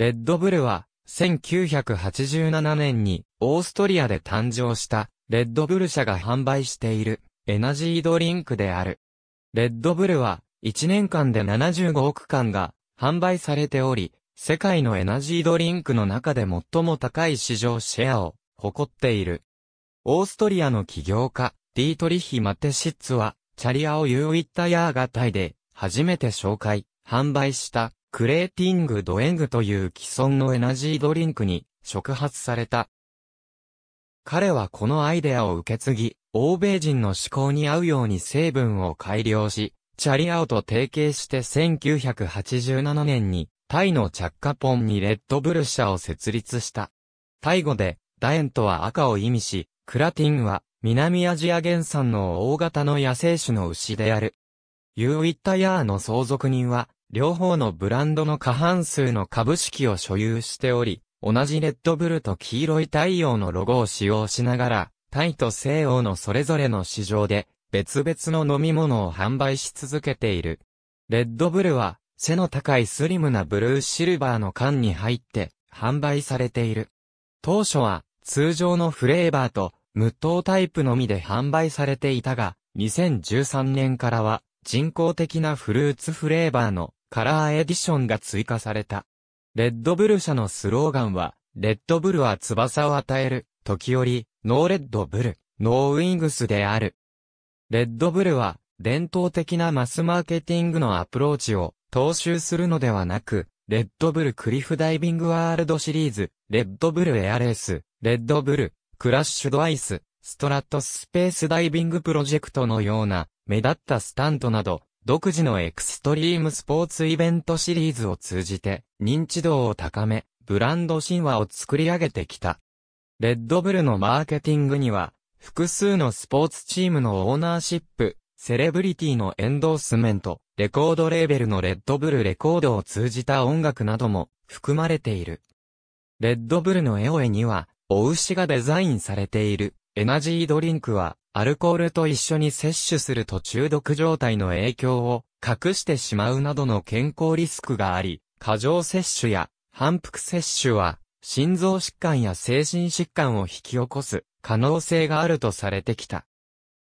レッドブルは、1987年にオーストリアで誕生したレッドブル社が販売しているエナジードリンクである。レッドブルは1年間で75億缶が販売されており、世界のエナジードリンクの中で最も高い市場シェアを誇っている。オーストリアの起業家、ディートリヒ・マテシッツは、チャリアをユーウィッタヤーガタイで初めて紹介、販売したクレーティングドエングという既存のエナジードリンクに触発された。彼はこのアイデアを受け継ぎ、欧米人の思考に合うように成分を改良し、チャリアオと提携して1987年にタイのチャッカポンにレッドブル社を設立した。タイ語でダエンとは赤を意味し、クラティンは南アジア原産の大型の野生種の牛である。ユーイッタヤーの相続人は両方のブランドの過半数の株式を所有しており、同じレッドブルと黄色い太陽のロゴを使用しながら、タイと西欧のそれぞれの市場で、別々の飲み物を販売し続けている。レッドブルは、背の高いスリムなブルーシルバーの缶に入って、販売されている。当初は、通常のフレーバーと、無糖タイプのみで販売されていたが、2013年からは、人工的なフルーツフレーバーのカラーエディションが追加された。レッドブル社のスローガンは、レッドブルは翼を与える、時折、ノーレッドブル、ノーウィングスである。レッドブルは、伝統的なマスマーケティングのアプローチを、踏襲するのではなく、レッドブルクリフダイビングワールドシリーズ、レッドブルエアレース、レッドブル、クラッシュドアイス、ストラットスペースダイビングプロジェクトのような、目立ったスタントなど、独自のエクストリームスポーツイベントシリーズを通じて認知度を高め、ブランド神話を作り上げてきた。レッドブルのマーケティングには、複数のスポーツチームのオーナーシップ、セレブリティのエンドースメント、レコードレーベルのレッドブルレコードを通じた音楽なども含まれている。レッドブルのエオエには、お牛がデザインされている。エナジードリンクは、アルコールと一緒に摂取すると中毒状態の影響を隠してしまうなどの健康リスクがあり、過剰摂取や反復摂取は、心臓疾患や精神疾患を引き起こす可能性があるとされてきた。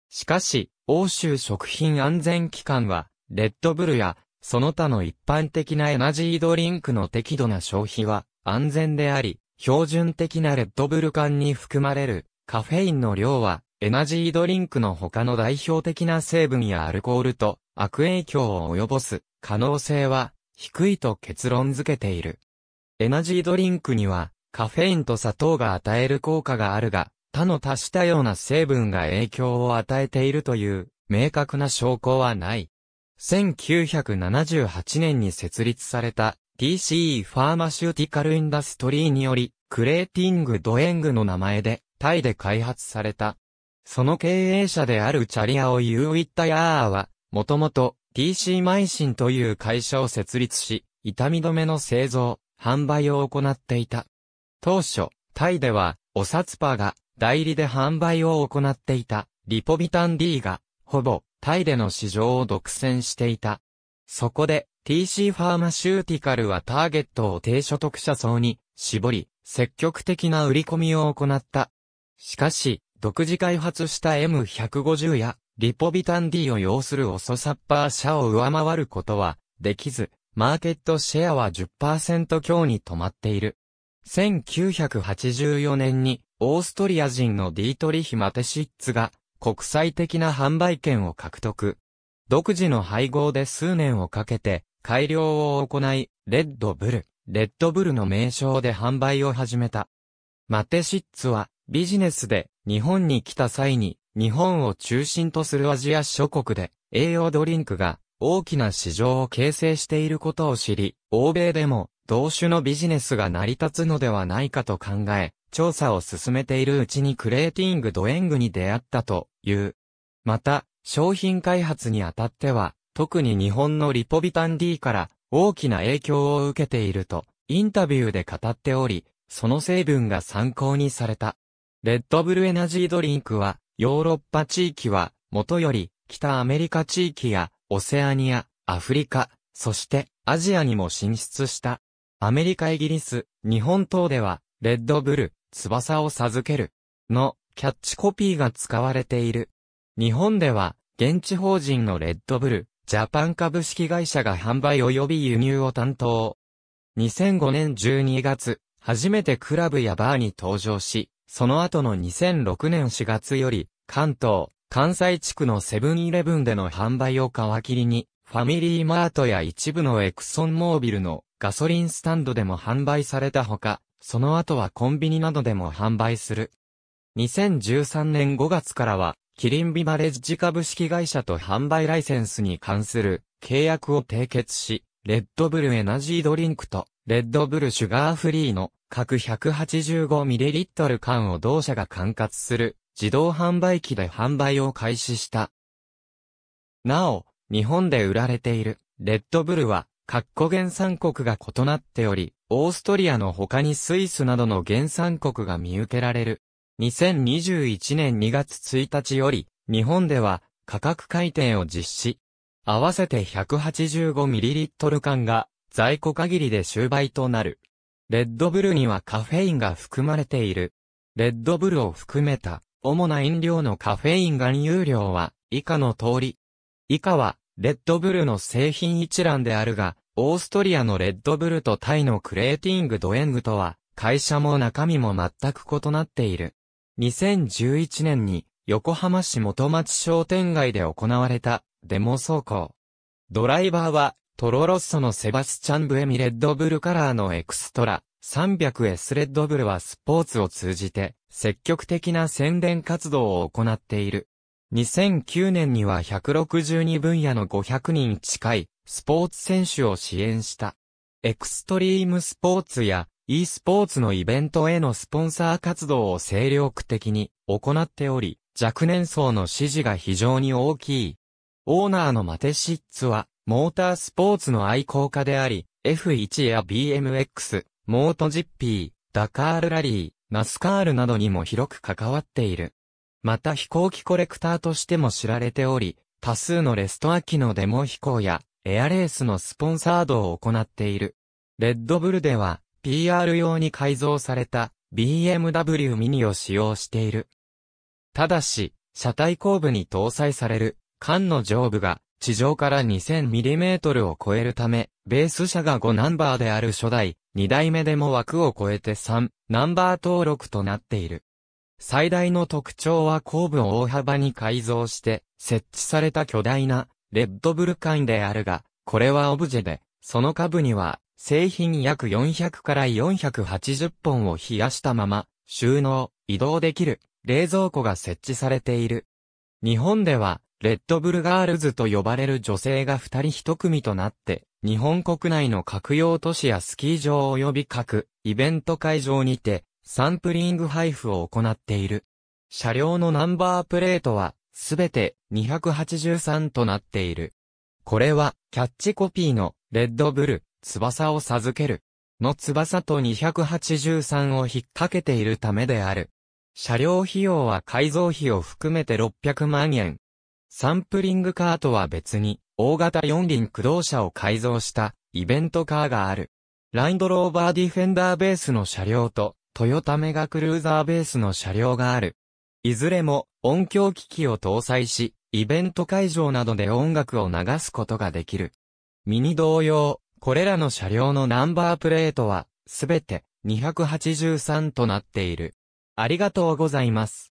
しかし、欧州食品安全機関は、レッドブルや、その他の一般的なエナジードリンクの適度な消費は安全であり、標準的なレッドブル缶に含まれるカフェインの量は、エナジードリンクの他の代表的な成分やアルコールと悪影響を及ぼす可能性は低いと結論付けている。エナジードリンクにはカフェインと砂糖が与える効果があるが、他の多種多様な成分が影響を与えているという明確な証拠はない。1978年に設立された TCE ファーマシューティカルインダストリーにより、クレーティングドエングの名前でタイで開発された。その経営者であるチャリアオ・ユーウィッタヤーは、もともと TC マイシンという会社を設立し、痛み止めの製造、販売を行っていた。当初、タイでは、お札パが代理で販売を行っていた、リポビタン D が、ほぼ、タイでの市場を独占していた。そこで、TC ファーマシューティカルはターゲットを低所得者層に絞り、積極的な売り込みを行った。しかし、独自開発した M150 や、リポビタン D を要するオソサッパー社を上回ることは、できず、マーケットシェアは10%強に止まっている。1984年に、オーストリア人のディートリヒ・マテシッツが、国際的な販売権を獲得。独自の配合で数年をかけて、改良を行い、レッドブル、レッドブルの名称で販売を始めた。マテシッツは、ビジネスで日本に来た際に日本を中心とするアジア諸国で栄養ドリンクが大きな市場を形成していることを知り、欧米でも同種のビジネスが成り立つのではないかと考え、調査を進めているうちにクレーティングドエングに出会ったという。また、商品開発にあたっては、特に日本のリポビタン D から大きな影響を受けていると、インタビューで語っており、その成分が参考にされた。レッドブルエナジードリンクは、ヨーロッパ地域は、もとより、北アメリカ地域や、オセアニア、アフリカ、そして、アジアにも進出した。アメリカイギリス、日本等では、レッドブル、翼を授ける、の、キャッチコピーが使われている。日本では、現地法人のレッドブル、ジャパン株式会社が販売及び輸入を担当。2005年12月、初めてクラブやバーに登場し、その後の2006年4月より、関東、関西地区のセブンイレブンでの販売を皮切りに、ファミリーマートや一部のエクソンモービルのガソリンスタンドでも販売されたほか、その後はコンビニなどでも販売する。2013年5月からは、キリンビバレッジ株式会社と販売ライセンスに関する契約を締結し、レッドブルエナジードリンクとレッドブルシュガーフリーの各 185ml 缶を同社が管轄する自動販売機で販売を開始した。なお、日本で売られているレッドブルは各個原産国が異なっており、オーストリアの他にスイスなどの原産国が見受けられる。2021年2月1日より、日本では価格改定を実施。合わせて 185ml 缶が在庫限りで終売となる。レッドブルにはカフェインが含まれている。レッドブルを含めた主な飲料のカフェイン含有量は以下の通り。以下はレッドブルの製品一覧であるが、オーストリアのレッドブルとタイのクレーティングドエングとは会社も中身も全く異なっている。2011年に横浜市元町商店街で行われたデモ走行。ドライバーはトロロッソのセバスチャン・ブエミレッドブルカラーのエクストラ 300S レッドブルはスポーツを通じて積極的な宣伝活動を行っている。2009年には162分野の500人近いスポーツ選手を支援した。エクストリームスポーツや e スポーツのイベントへのスポンサー活動を精力的に行っており、若年層の支持が非常に大きい。オーナーのマテシッツは、モータースポーツの愛好家であり、F1 や BMX、モート GP、ダカールラリー、ナスカールなどにも広く関わっている。また飛行機コレクターとしても知られており、多数のレストア機のデモ飛行やエアレースのスポンサードを行っている。レッドブルでは PR 用に改造された BMW ミニを使用している。ただし、車体後部に搭載される缶の上部が地上から 2000mm を超えるため、ベース車が5ナンバーである初代、2代目でも枠を超えて3ナンバー登録となっている。最大の特徴は後部を大幅に改造して設置された巨大なレッドブル缶であるが、これはオブジェで、その下部には製品約400から480本を冷やしたまま収納、移動できる冷蔵庫が設置されている。日本ではレッドブルガールズと呼ばれる女性が二人一組となって、日本国内の各用都市やスキー場及び各イベント会場にて、サンプリング配布を行っている。車両のナンバープレートは、すべて283となっている。これは、キャッチコピーの、レッドブル、翼を授ける、の翼と283を引っ掛けているためである。車両費用は改造費を含めて600万円。サンプリングカーとは別に、大型四輪駆動車を改造したイベントカーがある。ラインドローバーディフェンダーベースの車両と、トヨタメガクルーザーベースの車両がある。いずれも音響機器を搭載し、イベント会場などで音楽を流すことができる。ミニ同様、これらの車両のナンバープレートは、すべて283となっている。ありがとうございます。